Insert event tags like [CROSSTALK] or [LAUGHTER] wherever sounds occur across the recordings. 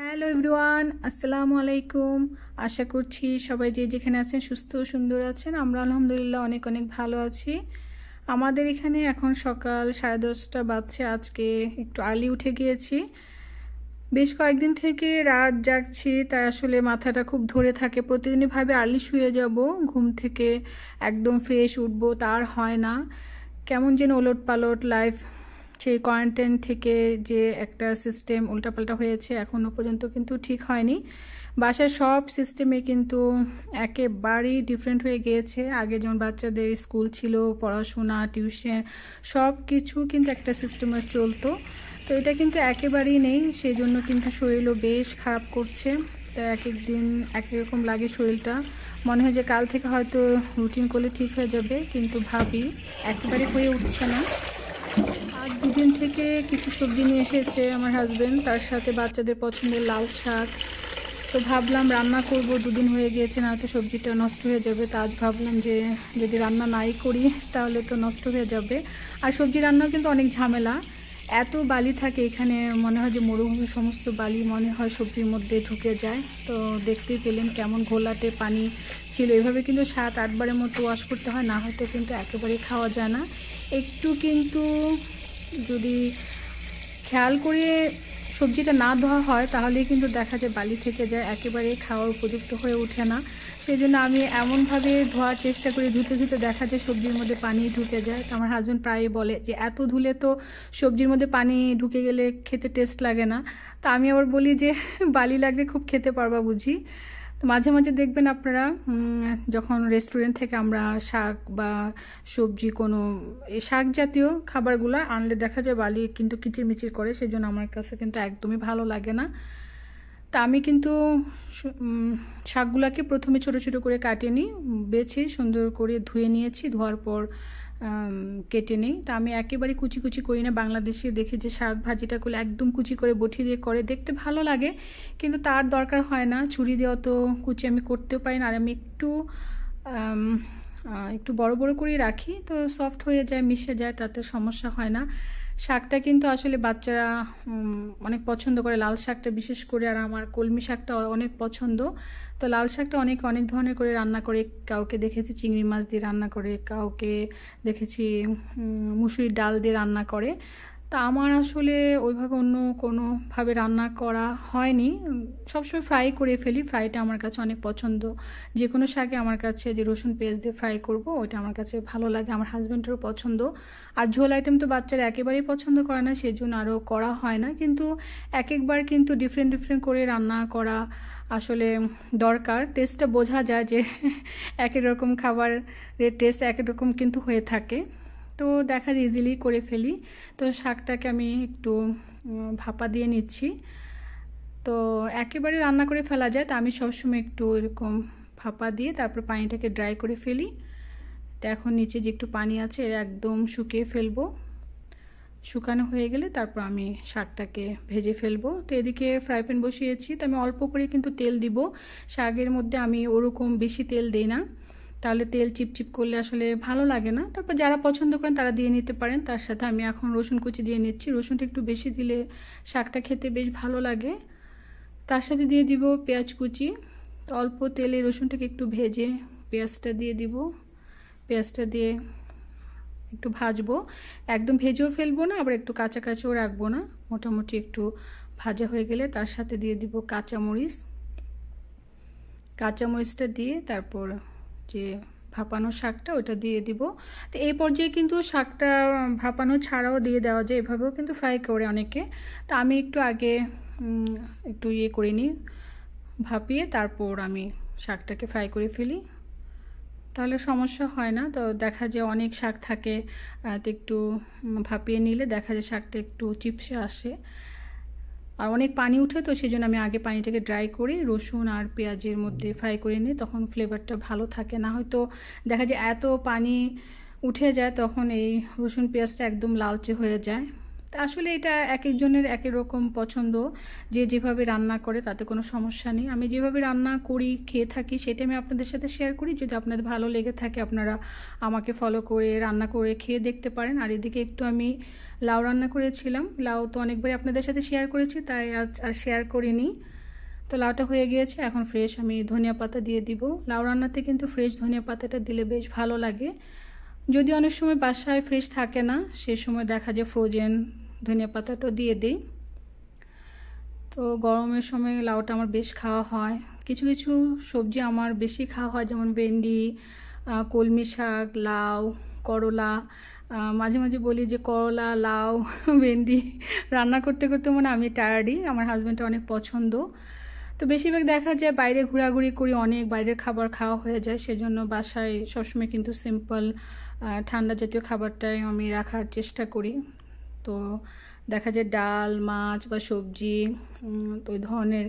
hello everyone আসসালামু আলাইকুম আশা করছি সবাই যে যেখানে আছেন সুস্থ সুন্দর আছেন আমরা আলহামদুলিল্লাহ অনেক অনেক ভালো আছি আমাদের এখানে এখন সকাল সাড়ে দশটা বাজছে আজকে একটু আর্লি উঠে গিয়েছি বেশ কয়েকদিন থেকে রাত জাগছি তাই আসলে মাথাটা খুব ধরে থাকে প্রতিদিনই ভাবে আর্লি শুয়ে যাব ঘুম থেকে একদম ফ্রেশ উঠবো তার হয় না কেমন যেন ওলট পালট লাইফ সেই কোয়ারেন্টাইন থেকে যে একটা সিস্টেম উল্টাপাল্টা হয়েছে এখনও পর্যন্ত কিন্তু ঠিক হয়নি বাসার সব সিস্টেমে কিন্তু একেবারেই ডিফারেন্ট হয়ে গিয়েছে আগে যেমন বাচ্চাদের স্কুল ছিল পড়াশোনা টিউশন সব কিছু কিন্তু একটা সিস্টেমে চলতো তো এটা কিন্তু একেবারেই নেই সেই জন্য কিন্তু শরীরও বেশ খারাপ করছে তো এক এক দিন এক রকম লাগে শরীরটা মনে হয় যে কাল থেকে হয়তো রুটিন করলে ঠিক হয়ে যাবে কিন্তু ভাবি একেবারে হয়ে উঠছে না দুদিন থেকে কিছু সবজি নিয়ে এসেছে আমার হাজব্যান্ড তার সাথে বাচ্চাদের পছন্দের লাল শাক তো ভাবলাম রান্না করব দুদিন হয়ে গিয়েছে না তো সবজিটা নষ্ট হয়ে যাবে তা আজ ভাবলাম যে যদি রান্না নাই করি তাহলে তো নষ্ট হয়ে যাবে আর সবজি রান্না কিন্তু অনেক ঝামেলা এত বালি থাকে এখানে মনে হয় যে মরুভূমি সমস্ত বালি মনে হয় সবজির মধ্যে ঢুকে যায় তো দেখতেই পেলেন কেমন ঘোলাটে পানি ছিল এভাবে কিন্তু সাত আটবারের মতো ওয়াশ করতে হয় না হয়তো কিন্তু একেবারে খাওয়া যায় না একটু কিন্তু যদি খেয়াল করে সবজিটা না ধোয়া হয় তাহলেই কিন্তু দেখা যায় বালি থেকে যায় একেবারে খাওয়ার উপযুক্ত হয়ে ওঠে না সেই জন্য আমি এমনভাবে ধোয়ার চেষ্টা করি ধুতে ধুতে দেখা যায় সবজির মধ্যে পানি ঢুকে যায় তো আমার হাজব্যান্ড প্রায় বলে যে এত ধুলে তো সবজির মধ্যে পানি ঢুকে গেলে খেতে টেস্ট লাগে না তা আমি আবার বলি যে বালি লাগলে খুব খেতে পারবা বুঝি তো মাঝে মাঝে দেখবেন আপনারা যখন রেস্টুরেন্ট থেকে আমরা শাক বা সবজি কোনো শাক জাতীয় খাবারগুলো আনলে দেখা যায় বালি কিন্তু কিচিরমিচির করে সেজন্য আমার কাছে কিন্তু একদমই ভালো লাগে না তা আমি কিন্তু শাকগুলোকে প্রথমে ছোট ছোট করে কাটে নিই বেছে সুন্দর করে ধুয়ে নিয়েছি ধোয়ার পর কেটে নিই তা আমি একেবারে কুচি কুচি করি না বাংলাদেশে দেখে যে শাক ভাজিটা করলে একদম কুচি করে বটি দিয়ে করে দেখতে ভালো লাগে কিন্তু তার দরকার হয় না ছুরি দিয়ে অত কুচি আমি করতেও পারি না আর আমি একটু একটু বড় বড় করে রাখি তো সফট হয়ে যায় মিশে যায় তাতে সমস্যা হয় না শাকটা কিন্তু আসলে বাচ্চারা অনেক পছন্দ করে লাল শাকটা বিশেষ করে আর আমার কলমি শাকটা অনেক পছন্দ তো লাল শাকটা অনেক অনেক ধরনের করে রান্না করে কাউকে দেখেছি চিংড়ি মাছ দিয়ে রান্না করে কাউকে দেখেছি মুসুরির ডাল দিয়ে রান্না করে তা আমার আসলে ওইভাবে অন্য কোনোভাবে রান্না করা হয়নি সবসময় ফ্রাই করে ফেলি ফ্রাইটা আমার কাছে অনেক পছন্দ যে কোনো শাকে আমার কাছে যে রসুন পেঁয়াজ দিয়ে ফ্রাই করব ওইটা আমার কাছে ভালো লাগে আমার হাজব্যান্ডেরও পছন্দ আর ঝোল আইটেম তো বাচ্চারা একেবারেই পছন্দ করে না সেজন্য আরও করা হয় না কিন্তু এক একবার কিন্তু ডিফারেন্ট ডিফারেন্ট করে রান্না করা আসলে দরকার টেস্টটা বোঝা যায় যে [LAUGHS] একই রকম খাবারের টেস্ট এক এক রকম কিন্তু হয়ে থাকে তো দেখা যায় ইজিলি করে ফেলি তো শাকটাকে আমি একটু ভাপা দিয়ে নিচ্ছি তো একেবারে রান্না করে ফেলা যায় তা আমি সবসময় একটু এরকম ভাপা দিয়ে তারপর পানিটাকে ড্রাই করে ফেলি তো এখন নিচে যে একটু পানি আছে একদম শুকিয়ে ফেলবো শুকানো হয়ে গেলে তারপর আমি শাকটাকে ভেজে ফেলবো তো এদিকে ফ্রাই প্যান বসিয়েছি তো আমি অল্প করে কিন্তু তেল দিব শাকের মধ্যে আমি ওরকম বেশি তেল দিই না তাহলে তেল চিপচিপ করলে আসলে ভালো লাগে না তারপর যারা পছন্দ করেন তারা দিয়ে নিতে পারেন তার সাথে আমি এখন রসুন কুচি দিয়ে নিচ্ছি রসুনটা একটু বেশি দিলে শাকটা খেতে বেশ ভালো লাগে তার সাথে দিয়ে দিব পেঁয়াজ কুচি অল্প তেলে রসুনটাকে একটু ভেজে পেঁয়াজটা দিয়ে দিব পেঁয়াজটা দিয়ে একটু ভাজবো একদম ভেজেও ফেলবো না আবার একটু কাঁচা কাঁচাও রাখবো না মোটামুটি একটু ভাজা হয়ে গেলে তার সাথে দিয়ে দিব কাঁচামরিচ কাঁচামরিচটা দিয়ে তারপর যে ভাপানো শাকটা ওটা দিয়ে দিব তো এই পর্যায়ে কিন্তু শাকটা ভাপানো ছাড়াও দিয়ে দেওয়া যায় এভাবেও কিন্তু ফ্রাই করে অনেকে তো আমি একটু আগে একটু ইয়ে করে নিই ভাপিয়ে তারপর আমি শাকটাকে ফ্রাই করে ফেলি তাহলে সমস্যা হয় না তো দেখা যায় অনেক শাক থাকে একটু ভাপিয়ে নিলে দেখা যায় শাকটা একটু চিপসে আসে আর অনেক পানি উঠে তো সেই জন্য আমি আগে পানিটাকে ড্রাই করি রসুন আর পেঁয়াজের মধ্যে ফ্রাই করে নিই তখন ফ্লেভারটা ভালো থাকে না হয়তো দেখা যায় এত পানি উঠে যায় তখন এই রসুন পেঁয়াজটা একদম লালচে হয়ে যায় আসলে এটা এক একজনের এক রকম পছন্দ যে যেভাবে রান্না করে তাতে কোনো সমস্যা নেই আমি যেভাবে রান্না করি খেয়ে থাকি সেটা আমি আপনাদের সাথে শেয়ার করি যদি আপনাদের ভালো লেগে থাকে আপনারা আমাকে ফলো করে রান্না করে খেয়ে দেখতে পারেন আর এদিকে একটু আমি লাউ রান্না করেছিলাম লাউ তো অনেকবারই আপনাদের সাথে শেয়ার করেছি তাই আর শেয়ার করিনি তো লাউটা হয়ে গিয়েছে এখন ফ্রেশ আমি ধনিয়া পাতা দিয়ে দিব লাউ রান্নাতে কিন্তু ফ্রেশ ধনিয়া পাতাটা দিলে বেশ ভালো লাগে যদি অনেক সময় বাসায় ফ্রিজ থাকে না সে সময় দেখা যায় ফ্রোজেন ধনিয়া পাতাটা দিয়ে দিই তো গরমের সময় লাউটা আমার বেশ খাওয়া হয় কিছু কিছু সবজি আমার বেশি খাওয়া হয় যেমন ভেন্ডি কলমি শাক লাউ করলা মাঝে মাঝে বলি যে করলা লাউ [LAUGHS] ভেন্ডি রান্না করতে করতে মনে আমি টায়ার্ডই আমার হাজব্যান্ডটা অনেক পছন্দ তো বেশিরভাগ দেখা যায় বাইরে ঘোরাঘুরি করি অনেক বাইরের খাবার খাওয়া হয়ে যায় সেজন্য বাসায় সবসময় কিন্তু সিম্পল ঠান্ডা জাতীয় খাবারটাই আমি রাখার চেষ্টা করি তো দেখা যায় ডাল মাছ বা সবজি তো ওই ধরনের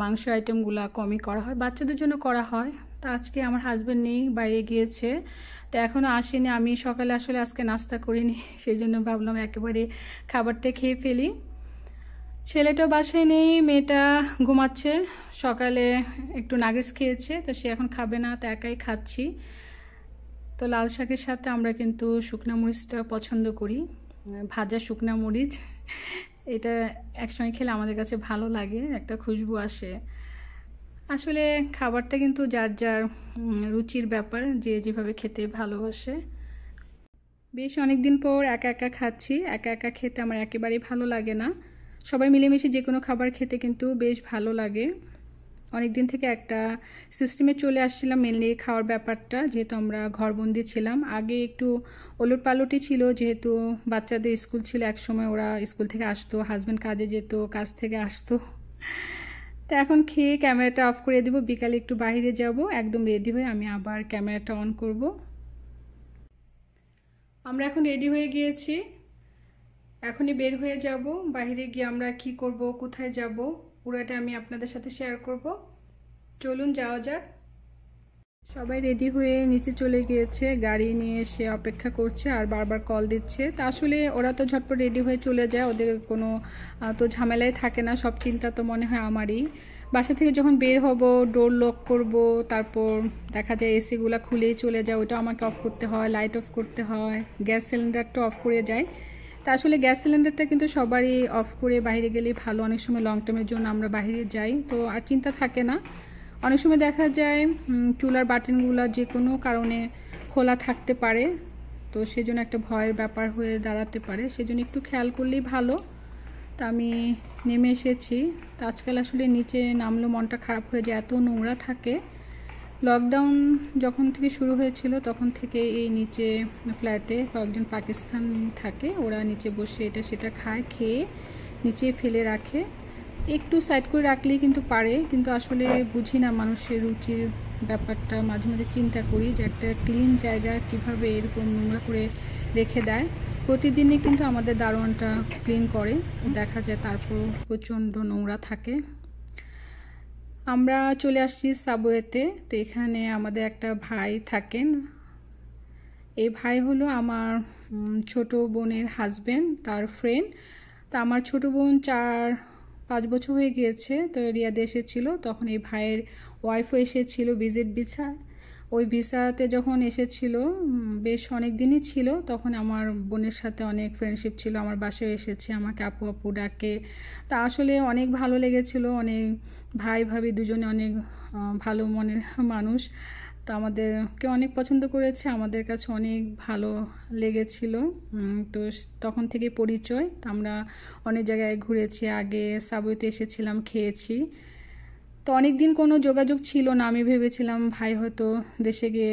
মাংস আইটেমগুলো কমই করা হয় বাচ্চাদের জন্য করা হয় তা আজকে আমার হাজব্যান্ড নেই বাইরে গিয়েছে তো এখনও আসেনি আমি সকালে আসলে আজকে নাস্তা করিনি [LAUGHS] সেই জন্য ভাবলাম একেবারে খাবারটা খেয়ে ফেলি ছেলেটাও বাসায় নেই মেয়েটা ঘুমাচ্ছে সকালে একটু নাগেস খেয়েছে তো সে এখন খাবে না তো একাই খাচ্ছি তো লাল শাকের সাথে আমরা কিন্তু শুকনা মরিচটা পছন্দ করি ভাজা শুকনা মরিচ এটা একসঙ্গে খেলে আমাদের কাছে ভালো লাগে একটা খুশবু আসে আসলে খাবারটা কিন্তু যার যার রুচির ব্যাপার যে যেভাবে খেতে ভালোবাসে বেশ অনেক দিন পর একা একা খাচ্ছি একা একা খেতে আমার একেবারেই ভালো লাগে না সবাই মিলেমিশে যে কোনো খাবার খেতে কিন্তু বেশ ভালো লাগে অনেক দিন থেকে একটা সিস্টেমে চলে আসছিলাম মেনলি খাওয়ার ব্যাপারটা যেহেতু আমরা ঘরবন্দি ছিলাম আগে একটু ওলট পালটি ছিল যেহেতু বাচ্চাদের স্কুল ছিল এক সময় ওরা স্কুল থেকে আসতো হাজব্যান্ড কাজে যেত কাজ থেকে আসতো তো এখন খেয়ে ক্যামেরাটা অফ করে দেবো বিকালে একটু বাইরে যাব একদম রেডি হয়ে আমি আবার ক্যামেরাটা অন করব আমরা এখন রেডি হয়ে গিয়েছি এখনই বের হয়ে যাব বাইরে গিয়ে আমরা কি করব কোথায় যাব পুরোটা আমি আপনাদের সাথে শেয়ার করব চলুন যাওয়া যাক সবাই রেডি হয়ে নিচে চলে গিয়েছে গাড়ি নিয়ে সে অপেক্ষা করছে আর বারবার কল দিচ্ছে তা আসলে ওরা তো ঝটপট রেডি হয়ে চলে যায় ওদের কোনো তো ঝামেলাই থাকে না সব চিন্তা তো মনে হয় আমারই বাসা থেকে যখন বের হব ডোর লক করব তারপর দেখা যায় এসিগুলো খুলেই চলে যায় ওটা আমাকে অফ করতে হয় লাইট অফ করতে হয় গ্যাস সিলিন্ডারটা অফ করে যায় তা আসলে গ্যাস সিলিন্ডারটা কিন্তু সবারই অফ করে বাইরে গেলে ভালো অনেক সময় লং টার্মের জন্য আমরা বাইরে যাই তো আর চিন্তা থাকে না অনেক সময় দেখা যায় চুলার বাটনগুলো যে কোনো কারণে খোলা থাকতে পারে তো সেজন্য একটা ভয়ের ব্যাপার হয়ে দাঁড়াতে পারে সেজন্য একটু খেয়াল করলেই ভালো তো আমি নেমে এসেছি তো আজকাল আসলে নিচে নামলো মনটা খারাপ হয়ে যায় এত নোংরা থাকে লকডাউন যখন থেকে শুরু হয়েছিল তখন থেকে এই নিচে ফ্ল্যাটে কয়েকজন পাকিস্তান থাকে ওরা নিচে বসে এটা সেটা খায় খেয়ে নিচে ফেলে রাখে একটু সাইড করে রাখলেই কিন্তু পারে কিন্তু আসলে বুঝি না মানুষের রুচির ব্যাপারটা মাঝে মাঝে চিন্তা করি যে একটা ক্লিন জায়গা কিভাবে এরকম নোংরা করে রেখে দেয় প্রতিদিনই কিন্তু আমাদের দারোয়ানটা ক্লিন করে দেখা যায় তারপর প্রচণ্ড নোংরা থাকে আমরা চলে আসছি সাবওয়েতে তো এখানে আমাদের একটা ভাই থাকেন এই ভাই হলো আমার ছোট বোনের হাজব্যান্ড তার ফ্রেন্ড তা আমার ছোট বোন চার পাঁচ বছর হয়ে গিয়েছে তো রিয়াদে এসেছিলো তখন এই ভাইয়ের ওয়াইফও এসেছিলো ভিজিট ভিসা ওই ভিসাতে যখন এসেছিল বেশ অনেক দিনই ছিল তখন আমার বোনের সাথে অনেক ফ্রেন্ডশিপ ছিল আমার বাসায় এসেছে আমাকে আপু আপু ডাকে তা আসলে অনেক ভালো লেগেছিলো অনেক ভাই ভাবি দুজনে অনেক ভালো মনের মানুষ তো আমাদেরকে অনেক পছন্দ করেছে আমাদের কাছে অনেক ভালো লেগেছিল তো তখন থেকে পরিচয় তো আমরা অনেক জায়গায় ঘুরেছি আগে সাবুইতে এসেছিলাম খেয়েছি তো অনেক দিন কোনো যোগাযোগ ছিল না আমি ভেবেছিলাম ভাই হয়তো দেশে গিয়ে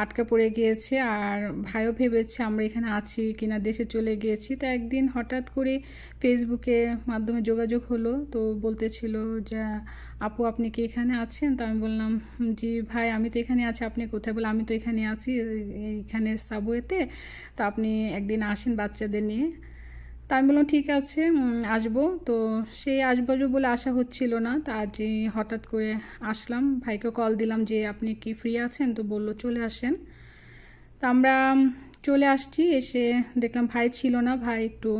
আটকা পড়ে গিয়েছে আর ভাইও ভেবেছে আমরা এখানে আছি কিনা দেশে চলে গিয়েছি তো একদিন হঠাৎ করে ফেসবুকে মাধ্যমে যোগাযোগ হলো তো বলতেছিল যে আপু আপনি কি এখানে আছেন তো আমি বললাম জি ভাই আমি তো এখানে আছি আপনি কোথায় বলে আমি তো এখানে আছি এইখানের সাবওয়েতে তো আপনি একদিন আসেন বাচ্চাদের নিয়ে তা আমি বললাম ঠিক আছে আসবো তো সে আসবো আসবো বলে আসা হচ্ছিল না তা আজ হঠাৎ করে আসলাম ভাইকে কল দিলাম যে আপনি কি ফ্রি আছেন তো বলল চলে আসেন তা আমরা চলে আসছি এসে দেখলাম ভাই ছিল না ভাই একটু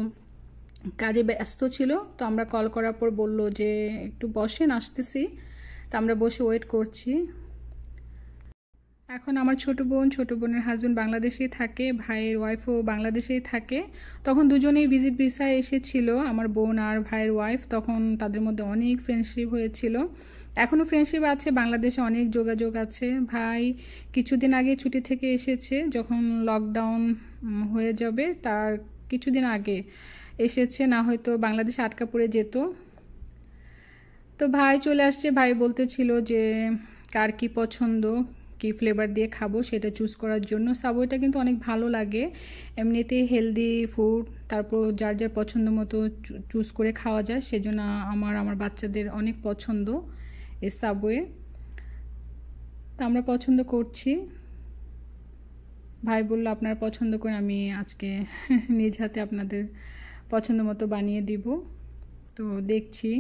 কাজে ব্যস্ত ছিল তো আমরা কল করার পর বলল যে একটু বসেন আসতেছি তা আমরা বসে ওয়েট করছি এখন আমার ছোট বোন ছোট বোনের হাজব্যান্ড বাংলাদেশেই থাকে ভাইয়ের ওয়াইফও বাংলাদেশেই থাকে তখন দুজনেই ভিজিট ভিসায় এসেছিল আমার বোন আর ভাইয়ের ওয়াইফ তখন তাদের মধ্যে অনেক ফ্রেন্ডশিপ হয়েছিল এখনও ফ্রেন্ডশিপ আছে বাংলাদেশে অনেক যোগাযোগ আছে ভাই কিছুদিন আগে ছুটি থেকে এসেছে যখন লকডাউন হয়ে যাবে তার কিছুদিন আগে এসেছে না হয়তো বাংলাদেশে আটকা পড়ে যেত তো ভাই চলে আসছে ভাই বলতেছিল যে কার কি পছন্দ কি ফ্লেভার দিয়ে খাবো সেটা চুজ করার জন্য সাবওয়েটা কিন্তু অনেক ভালো লাগে এমনিতে হেলদি ফুড তারপর যার যার পছন্দ মতো চুজ করে খাওয়া যায় সেজন্য আমার আমার বাচ্চাদের অনেক পছন্দ এ সাবওয়ে তা আমরা পছন্দ করছি ভাই বলল আপনার পছন্দ করে আমি আজকে [LAUGHS] নিজ হাতে আপনাদের পছন্দ মতো বানিয়ে দিব তো দেখছি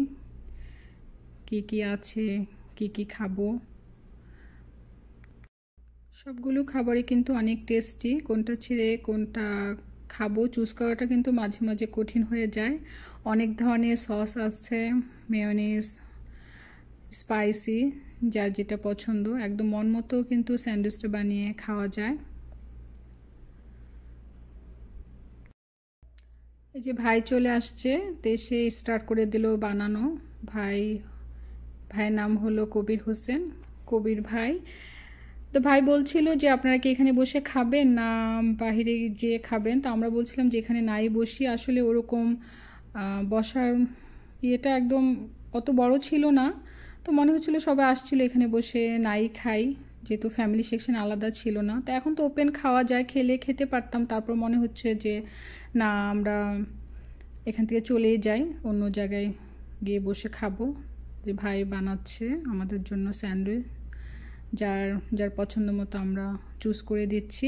কি কি আছে কি কি খাবো সবগুলো খাবারই কিন্তু অনেক টেস্টি কোনটা ছেড়ে কোনটা খাবো চুজ করাটা কিন্তু মাঝে মাঝে কঠিন হয়ে যায় অনেক ধরনের সস আছে মেয়নিস স্পাইসি যার যেটা পছন্দ একদম মন মতো কিন্তু স্যান্ডউইচটা বানিয়ে খাওয়া যায় এই যে ভাই চলে আসছে দেশে স্টার্ট করে দিল বানানো ভাই ভাইয়ের নাম হলো কবির হোসেন কবির ভাই তো ভাই বলছিল যে আপনারা কি এখানে বসে খাবেন না বাহিরে গিয়ে খাবেন তো আমরা বলছিলাম যে এখানে নাই বসি আসলে ওরকম বসার ইয়েটা একদম অত বড় ছিল না তো মনে হচ্ছিলো সবাই আসছিল এখানে বসে নাই খাই যেহেতু ফ্যামিলি সেকশন আলাদা ছিল না তো এখন তো ওপেন খাওয়া যায় খেলে খেতে পারতাম তারপর মনে হচ্ছে যে না আমরা এখান থেকে চলে যাই অন্য জায়গায় গিয়ে বসে খাবো যে ভাই বানাচ্ছে আমাদের জন্য স্যান্ডউইচ যার যার পছন্দ মতো আমরা চুজ করে দিচ্ছি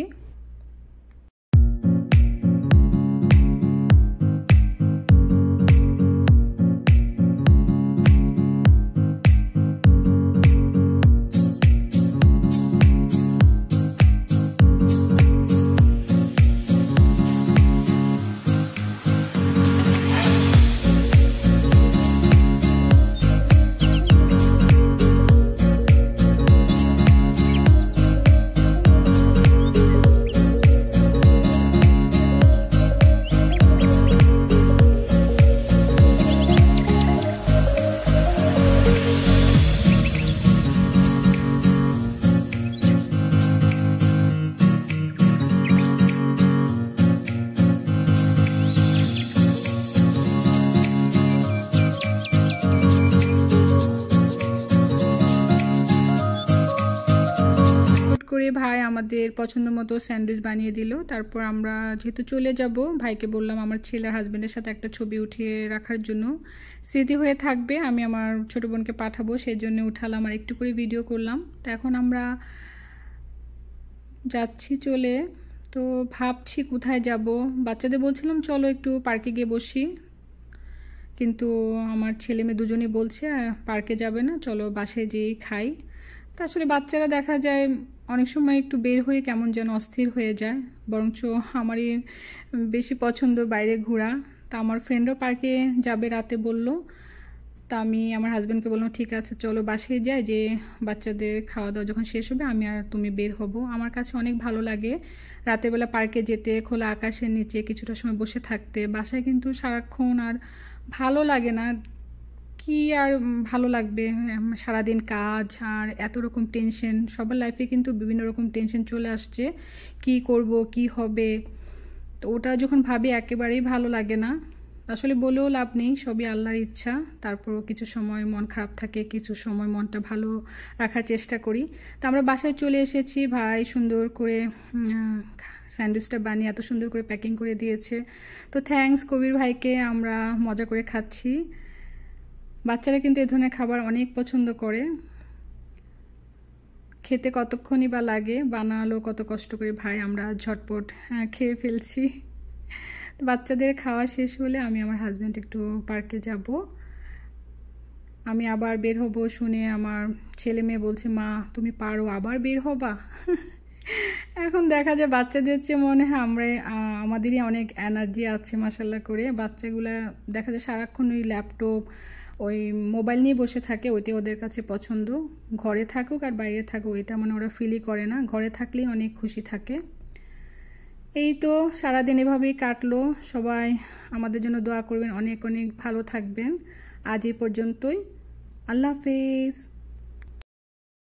ভাই আমাদের পছন্দ মতো স্যান্ডউইচ বানিয়ে দিল তারপর আমরা যেহেতু চলে যাব ভাইকে বললাম আমার ছেলের হাজব্যান্ডের সাথে একটা ছবি উঠিয়ে রাখার জন্য স্মৃতি হয়ে থাকবে আমি আমার ছোটো বোনকে পাঠাবো সেই জন্য উঠালাম আর একটু করে ভিডিও করলাম তো এখন আমরা যাচ্ছি চলে তো ভাবছি কোথায় যাব বাচ্চাদের বলছিলাম চলো একটু পার্কে গিয়ে বসি কিন্তু আমার ছেলে মেয়ে দুজনেই বলছে পার্কে যাবে না চলো বাসে যেয়েই খাই তা আসলে বাচ্চারা দেখা যায় অনেক সময় একটু বের হয়ে কেমন যেন অস্থির হয়ে যায় বরঞ্চ আমারই বেশি পছন্দ বাইরে ঘোরা তা আমার ফ্রেন্ডও পার্কে যাবে রাতে বলল তা আমি আমার হাজব্যান্ডকে বললাম ঠিক আছে চলো বাসায় যাই যে বাচ্চাদের খাওয়া দাওয়া যখন শেষ হবে আমি আর তুমি বের হব আমার কাছে অনেক ভালো লাগে রাতেরবেলা পার্কে যেতে খোলা আকাশের নিচে কিছুটা সময় বসে থাকতে বাসায় কিন্তু সারাক্ষণ আর ভালো লাগে না কি আর ভালো লাগবে সারাদিন কাজ আর এত রকম টেনশন সবার লাইফে কিন্তু বিভিন্ন রকম টেনশন চলে আসছে কি করব কি হবে তো ওটা যখন ভাবি একেবারেই ভালো লাগে না আসলে বলেও লাভ নেই সবই আল্লাহর ইচ্ছা তারপরও কিছু সময় মন খারাপ থাকে কিছু সময় মনটা ভালো রাখার চেষ্টা করি তা আমরা বাসায় চলে এসেছি ভাই সুন্দর করে স্যান্ডউইচটা বানিয়ে এত সুন্দর করে প্যাকিং করে দিয়েছে তো থ্যাংকস কবির ভাইকে আমরা মজা করে খাচ্ছি বাচ্চারা কিন্তু এ ধরনের খাবার অনেক পছন্দ করে খেতে কতক্ষণই বা লাগে বানালো কত কষ্ট করে ভাই আমরা ঝটপট হ্যাঁ, খেয়ে ফেলছি তো বাচ্চাদের খাওয়া শেষ হলে আমি আমার হাজব্যান্ড একটু পার্কে যাব আমি আবার বের হব শুনে আমার ছেলে মেয়ে বলছে মা তুমি পারো আবার বের হবা এখন দেখা যায় বাচ্চাদের চেয়ে মনে হয় আমরা আমাদেরই অনেক এনার্জি আছে মাসাল্লা করে বাচ্চাগুলো দেখা যায় সারাক্ষণ ওই ল্যাপটপ ওই মোবাইল নিয়ে বসে থাকে ওইটি ওদের কাছে পছন্দ ঘরে থাকুক আর বাইরে থাকুক এটা মানে ওরা ফিলই করে না ঘরে থাকলেই অনেক খুশি থাকে এই তো সারাদিন এভাবেই কাটলো সবাই আমাদের জন্য দোয়া করবেন অনেক অনেক ভালো থাকবেন আজ এই পর্যন্তই আল্লাহ হাফেজ